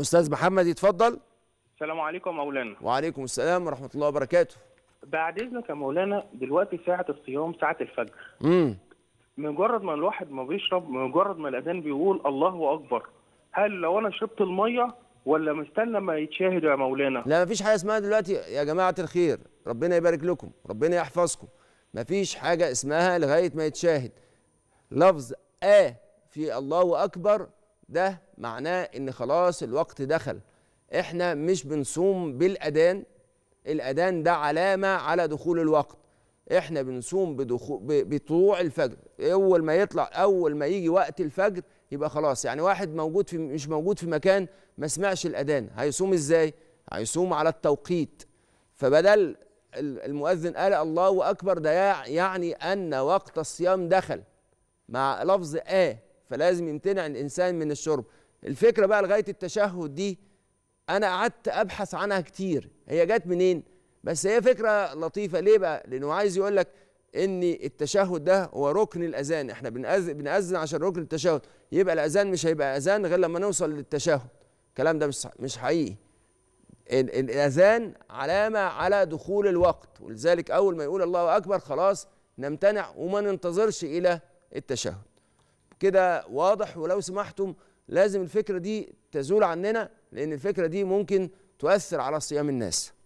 استاذ محمد يتفضل السلام عليكم مولانا وعليكم السلام ورحمه الله وبركاته بعد اذنك يا مولانا دلوقتي ساعه الصيام ساعه الفجر امم مجرد ما الواحد ما بيشرب مجرد ما الاذان بيقول الله اكبر هل لو انا شربت الميه ولا مستنى ما يتشاهد يا مولانا لا مفيش حاجه اسمها دلوقتي يا جماعه الخير ربنا يبارك لكم ربنا يحفظكم مفيش حاجه اسمها لغايه ما يتشاهد لفظ آه في الله اكبر ده معناه ان خلاص الوقت دخل احنا مش بنصوم بالاذان الاذان ده علامه على دخول الوقت احنا بنصوم بدخول بطلوع الفجر اول ما يطلع اول ما يجي وقت الفجر يبقى خلاص يعني واحد موجود في مش موجود في مكان ما سمعش الاذان هيصوم ازاي هيصوم على التوقيت فبدل المؤذن قال الله اكبر ده يعني ان وقت الصيام دخل مع لفظ آه فلازم يمتنع الانسان من الشرب الفكره بقى لغايه التشهد دي انا قعدت ابحث عنها كتير هي جت منين بس هي فكره لطيفه ليه بقى لانه عايز يقول لك ان التشهد ده هو ركن الاذان احنا بنأذن بنأذن عشان ركن التشهد يبقى الاذان مش هيبقى اذان غير لما نوصل للتشهد الكلام ده مش مش حقيقي الاذان علامه على دخول الوقت ولذلك اول ما يقول الله اكبر خلاص نمتنع وما ننتظرش الى التشهد كده واضح ولو سمحتم لازم الفكرة دي تزول عننا لأن الفكرة دي ممكن تؤثر على صيام الناس